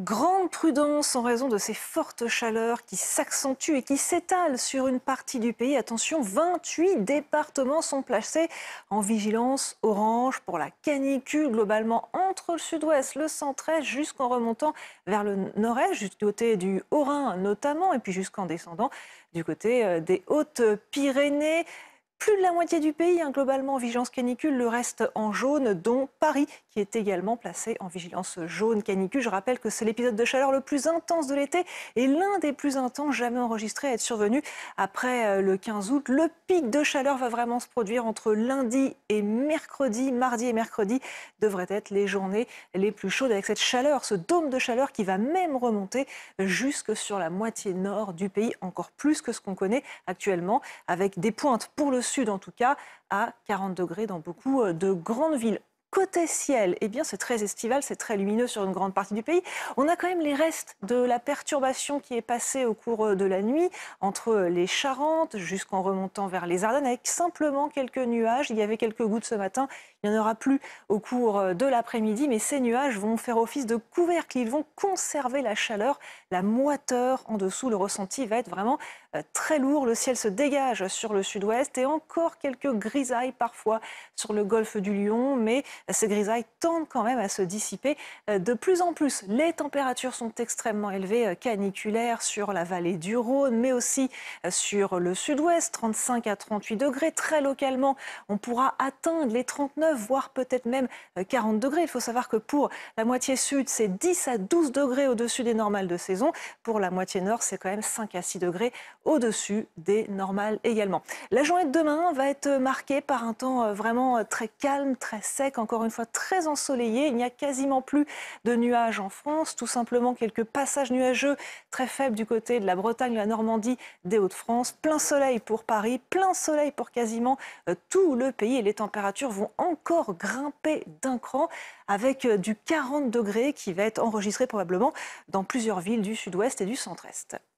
Grande prudence en raison de ces fortes chaleurs qui s'accentuent et qui s'étalent sur une partie du pays. Attention, 28 départements sont placés en vigilance orange pour la canicule globalement entre le sud-ouest, le centre-est, jusqu'en remontant vers le nord-est, du côté du Haut-Rhin notamment, et puis jusqu'en descendant du côté euh, des Hautes-Pyrénées. Plus de la moitié du pays, hein, globalement, en vigilance canicule, le reste en jaune, dont Paris, qui est également placé en vigilance jaune canicule. Je rappelle que c'est l'épisode de chaleur le plus intense de l'été et l'un des plus intenses jamais enregistrés à être survenu après euh, le 15 août. Le pic de chaleur va vraiment se produire entre lundi et mercredi. Mardi et mercredi devraient être les journées les plus chaudes avec cette chaleur, ce dôme de chaleur qui va même remonter jusque sur la moitié nord du pays, encore plus que ce qu'on connaît actuellement, avec des pointes pour le sud sud en tout cas, à 40 degrés dans beaucoup euh, de grandes villes. Côté ciel, eh bien, c'est très estival, c'est très lumineux sur une grande partie du pays. On a quand même les restes de la perturbation qui est passée au cours de la nuit entre les Charentes jusqu'en remontant vers les Ardennes avec simplement quelques nuages. Il y avait quelques gouttes ce matin. Il n'y en aura plus au cours de l'après-midi, mais ces nuages vont faire office de couvercle. Ils vont conserver la chaleur, la moiteur en dessous. Le ressenti va être vraiment euh, très lourd. Le ciel se dégage sur le sud-ouest et encore quelques grisailles parfois sur le golfe du Lion, mais ces grisailles tendent quand même à se dissiper euh, de plus en plus. Les températures sont extrêmement élevées, euh, caniculaires sur la vallée du Rhône, mais aussi euh, sur le sud-ouest, 35 à 38 degrés. Très localement, on pourra atteindre les 39, voire peut-être même 40 degrés. Il faut savoir que pour la moitié sud, c'est 10 à 12 degrés au-dessus des normales de saison. Pour la moitié nord, c'est quand même 5 à 6 degrés au-dessus des normales également. La journée de demain va être marquée par un temps vraiment très calme, très sec, encore encore une fois très ensoleillé. Il n'y a quasiment plus de nuages en France, tout simplement quelques passages nuageux très faibles du côté de la Bretagne, la Normandie, des Hauts-de-France. Plein soleil pour Paris, plein soleil pour quasiment euh, tout le pays et les températures vont encore grimper d'un cran avec euh, du 40 degrés qui va être enregistré probablement dans plusieurs villes du sud-ouest et du centre-est.